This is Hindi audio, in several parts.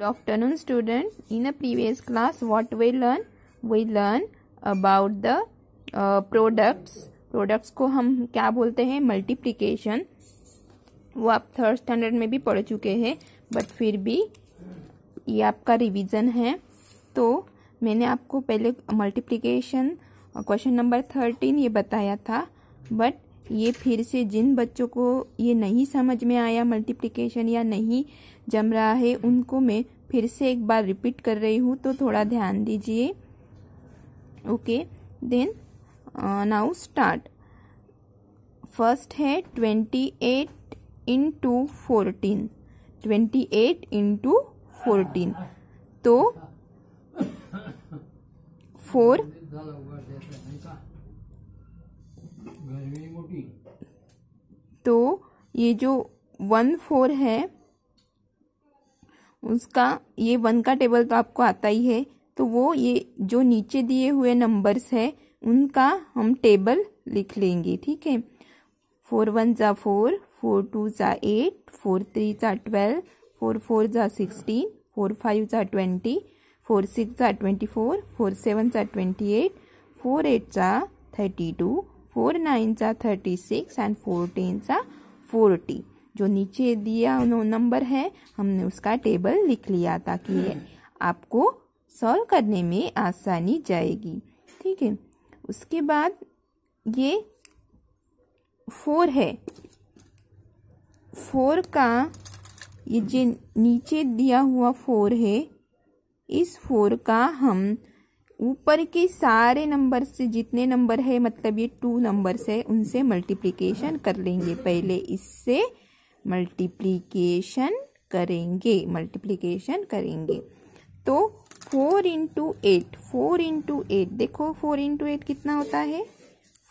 Good afternoon student in a previous class what we learn We learn about the products products को हम क्या बोलते हैं मल्टीप्लीकेशन वो आप थर्ड स्टैंडर्ड में भी पढ़ चुके हैं बट फिर भी ये आपका रिविजन है तो मैंने आपको पहले मल्टीप्लीकेशन क्वेश्चन नंबर थर्टीन ये बताया था बट ये फिर से जिन बच्चों को ये नहीं समझ में आया मल्टीप्लिकेशन या नहीं जम रहा है उनको मैं फिर से एक बार रिपीट कर रही हूँ तो थोड़ा ध्यान दीजिए okay then now start first है twenty eight into fourteen twenty eight into fourteen तो फोर तो ये जो वन फोर है उसका ये वन का टेबल तो आपको आता ही है तो वो ये जो नीचे दिए हुए नंबर्स है उनका हम टेबल लिख लेंगे ठीक है फोर वन ज़ा फोर फोर टू ज़ा एट फोर थ्री ज़ा ट्वेल्व फोर फोर ज़ा सिक्सटीन फोर फाइव ज़ा ट्वेंटी फोर सिक्स ज़ा ट्वेंटी फोर फोर सेवन ज़ा ट्वेंटी एट फोर एट ज़ा थर्टी टू फोर नाइन सा थर्टी सिक्स एंड टेन सा फोर्टी जो नीचे दिया नंबर है हमने उसका टेबल लिख लिया ताकि हम्म। आपको सॉल्व करने में आसानी जाएगी ठीक है उसके बाद ये फोर है फोर का ये जो नीचे दिया हुआ फोर है इस फोर का हम ऊपर के सारे नंबर से जितने नंबर है मतलब ये टू नंबर है उनसे मल्टीप्लीकेशन कर लेंगे पहले इससे मल्टीप्लीकेशन करेंगे मल्टीप्लीकेशन करेंगे तो four into eight four into eight देखो फोर इंटू एट कितना होता है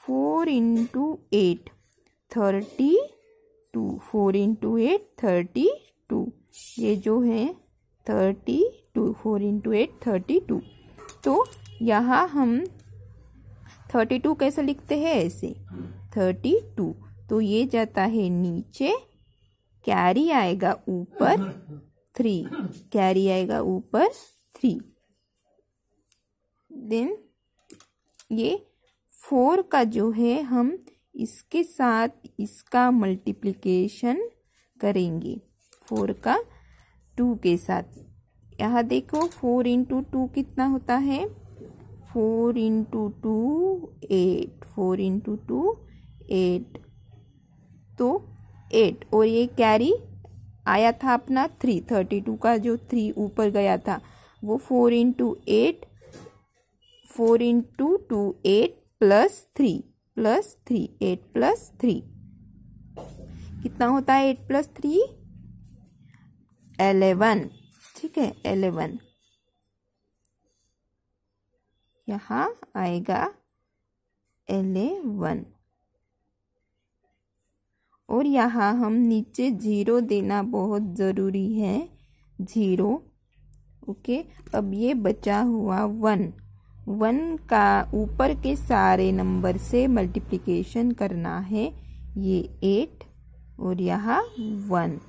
four into eight thirty two four into eight thirty two ये जो है thirty two four into eight thirty two तो यहाँ हम थर्टी टू कैसे लिखते हैं ऐसे थर्टी टू तो ये जाता है नीचे कैरी आएगा ऊपर थ्री कैरी आएगा ऊपर थ्री देन ये फोर का जो है हम इसके साथ इसका मल्टीप्लिकेशन करेंगे फोर का टू के साथ यहाँ देखो फोर इंटू टू कितना होता है four into two eight four into two eight तो एट और ये कैरी आया था अपना थ्री थर्टी टू का जो थ्री ऊपर गया था वो four into eight four into two eight plus three plus three eight plus three कितना होता है एट प्लस थ्री एलेवन ठीक है एलेवन यहाँ आएगा एलेवन और यहाँ हम नीचे जीरो देना बहुत ज़रूरी है जीरो ओके अब ये बचा हुआ वन वन का ऊपर के सारे नंबर से मल्टीप्लिकेशन करना है ये एट और यहाँ वन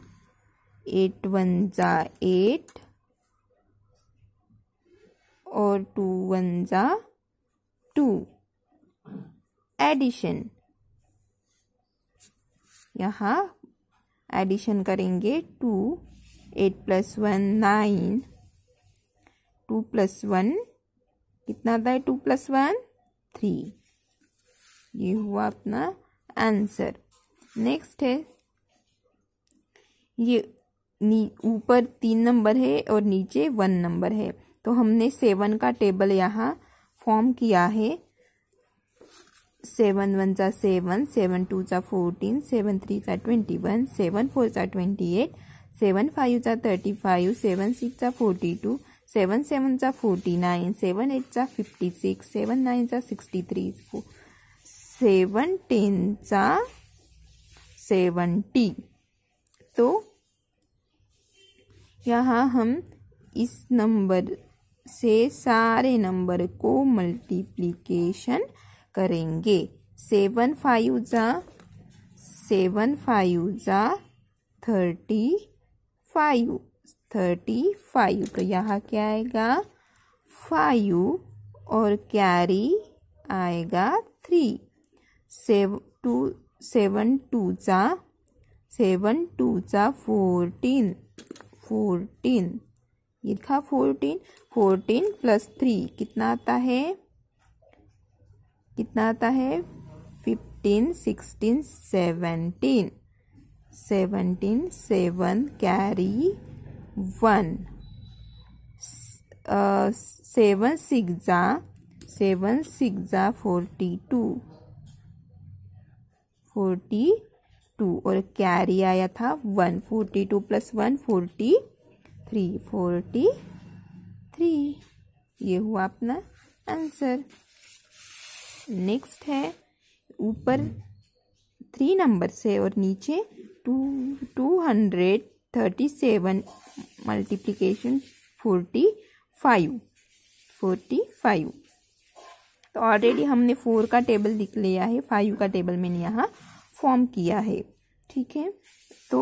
एट वन ज़ा एट और टू वन ज़ा टू एडिशन यहाँ एडिशन करेंगे two eight plus one nine two plus one कितना आता है टू प्लस वन थ्री ये हुआ अपना आंसर नेक्स्ट है ये ऊपर तीन नंबर है और नीचे वन नंबर है तो हमने सेवन का टेबल यहाँ फॉर्म किया है सेवन वन सा सेवन सेवन टू सा फोर्टीन सेवन थ्री सा ट्वेंटी वन सेवन फोर सा ट्वेंटी एट सेवन फाइव सा थर्टी फाइव सेवन सिक्स सा फोर्टी टू सेवन सेवन सा फोर्टी नाइन सेवन एट सा फिफ्टी सिक्स सेवन नाइन सा सिक्सटी थ्री सेवन टेन सा सेवनटी तो यहाँ हम इस नंबर से सारे नंबर को मल्टीप्लिकेशन करेंगे सेवन फाइव ज़ा सेवन फाइव ज़ा थर्टी फाइव थर्टी फाइव तो यहाँ क्या आएगा फाइव और कैरी आएगा three seven two seven two ज़ा सेवन टू ज़ा फोर्टीन फोर्टीन ये लिखा फोर्टीन फोर्टीन प्लस थ्री कितना आता है कितना आता है fifteen sixteen seventeen seventeen seven carry one seven six जा सेवन सिक्स जा फोर्टी टू फोर्टी टू और कैरी आया था one forty two plus one forty three forty three ये हुआ अपना आंसर नेक्स्ट है ऊपर थ्री नंबर से और नीचे two two hundred thirty seven multiplication forty five forty five तो ऑलरेडी हमने फोर का टेबल दिख लिया है फाइव का टेबल मैंने यहाँ फॉर्म किया है ठीक है तो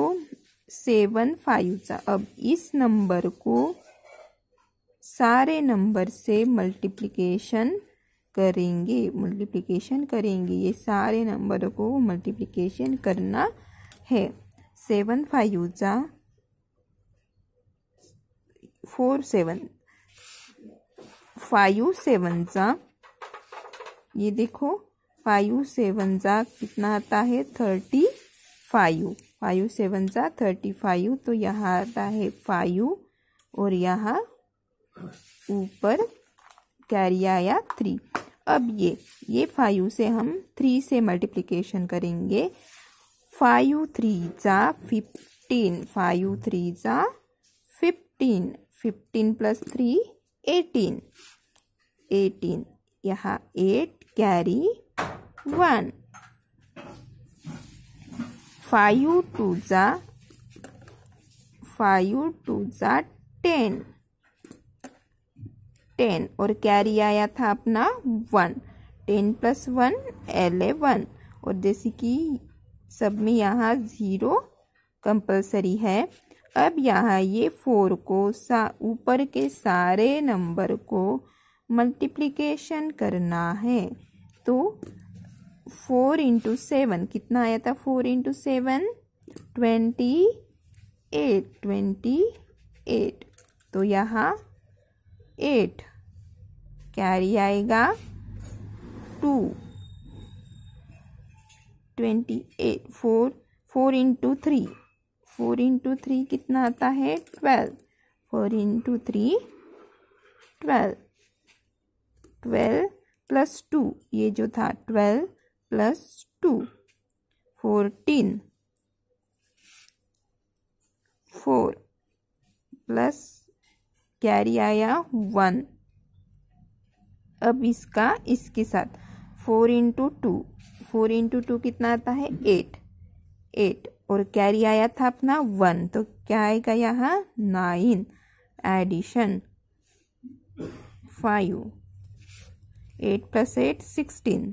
सेवन सा अब इस नंबर को सारे नंबर से मल्टीप्लिकेशन करेंगे मल्टीप्लिकेशन करेंगे ये सारे नंबर को मल्टीप्लिकेशन करना है सेवन फाइव सा फोर सेवन फाइव सेवन सा ये देखो फाइव सेवन जा कितना आता है थर्टी फाइव फाइव सेवन जा थर्टी फाइव तो यहाँ आता है फाइव और यहाँ ऊपर कैरी आया थ्री अब ये ये फाइव से हम थ्री से मल्टीप्लिकेशन करेंगे फाइव थ्री जा फिफ्टीन फाइव थ्री जा fifteen fifteen plus three eighteen eighteen यहाँ eight carry one. Five two za five two जा टेन टेन और कैरी आया था अपना one ten plus one eleven और जैसे कि सब में यहाँ ज़ीरो कंपलसरी है अब यहाँ ये फोर को सा ऊपर के सारे नंबर को मल्टीप्लिकेशन करना है तो फोर इंटू सेवन कितना आया था four into seven twenty eight twenty eight तो यहाँ एट कैरी आएगा two twenty eight four four into three four into three कितना आता है twelve four into three twelve twelve plus two ये जो था twelve plus two fourteen four plus carry आया वन अब इसका इसके साथ four into two four into two कितना आता है एट एट और कैरी आया था अपना वन तो क्या आएगा यहाँ nine addition five eight plus eight sixteen